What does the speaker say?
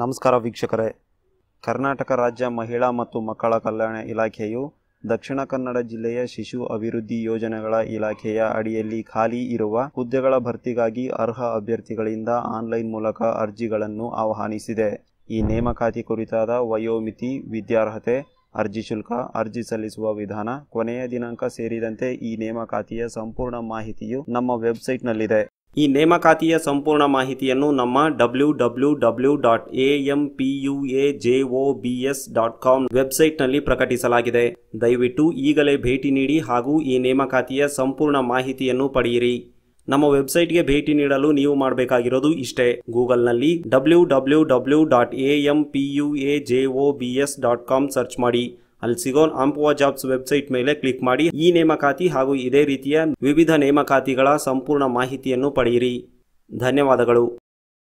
ನಮಸ್ಕಾರ ವೀಕ್ಷಕರೇ ಕರ್ನಾಟಕ ರಾಜ್ಯ ಮಹಿಳಾ ಮತ್ತು ಮಕ್ಕಳ ಕಲ್ಯಾಣ ಇಲಾಖೆಯು ದಕ್ಷಿಣ ಕನ್ನಡ ಜಿಲ್ಲೆಯ ಶಿಶು ಅಭಿವೃದ್ಧಿ ಯೋಜನೆಗಳ ಇಲಾಖೆಯ ಅಡಿಯಲ್ಲಿ ಖಾಲಿ ಇರುವ ಹುದ್ದೆಗಳ ಭರ್ತಿಗಾಗಿ ಅರ್ಹ ಅಭ್ಯರ್ಥಿಗಳಿಂದ ಆನ್ಲೈನ್ ಮೂಲಕ ಅರ್ಜಿಗಳನ್ನು ಆಹ್ವಾನಿಸಿದೆ ಈ ನೇಮಕಾತಿ ಕುರಿತಾದ ವಯೋಮಿತಿ ವಿದ್ಯಾರ್ಹತೆ ಅರ್ಜಿ ಶುಲ್ಕ ಅರ್ಜಿ ಸಲ್ಲಿಸುವ ವಿಧಾನ ಕೊನೆಯ ದಿನಾಂಕ ಸೇರಿದಂತೆ ಈ ನೇಮಕಾತಿಯ ಸಂಪೂರ್ಣ ಮಾಹಿತಿಯು ನಮ್ಮ ವೆಬ್ಸೈಟ್ನಲ್ಲಿದೆ ಈ ನೇಮಕಾತಿಯ ಸಂಪೂರ್ಣ ಮಾಹಿತಿಯನ್ನು ನಮ್ಮ W W W dot A M P U A J O B S dot com ವೆಬ್ಸೈಟ್ನಲ್ಲಿ ಪ್ರಕಟಿಸಲಾಗಿದೆ ದಯವಿಟ್ಟು ಈಗಲೇ ಭೇಟಿ ನೀಡಿ ಹಾಗೂ ಈ ನೇಮಕಾತಿಯ ಸಂಪೂರ್ಣ ಮಾಹಿತಿಯನ್ನು ಪಡೆಯಿರಿ ನಮ್ಮ ವೆಬ್ಸೈಟ್ಗೆ ಭೇಟಿ ನೀಡಲು ನೀವು ಮಾಡಬೇಕಾಗಿರೋದು ಇಷ್ಟೇ ಗೂಗಲ್ನಲ್ಲಿ W W W dot A M P U A J O B S dot com search ಮಾಡಿ ಅಲ್ಲಿ ಸಿಗೋ ಅಂಪುವ ಜಾಬ್ಸ್ ವೆಬ್ಸೈಟ್ ಮೇಲೆ ಕ್ಲಿಕ್ ಮಾಡಿ ಈ ನೇಮಕಾತಿ ಹಾಗೂ ಇದೇ ರೀತಿಯ ವಿವಿಧ ನೇಮಕಾತಿಗಳ ಸಂಪೂರ್ಣ ಮಾಹಿತಿಯನ್ನು ಪಡೆಯಿರಿ ಧನ್ಯವಾದಗಳು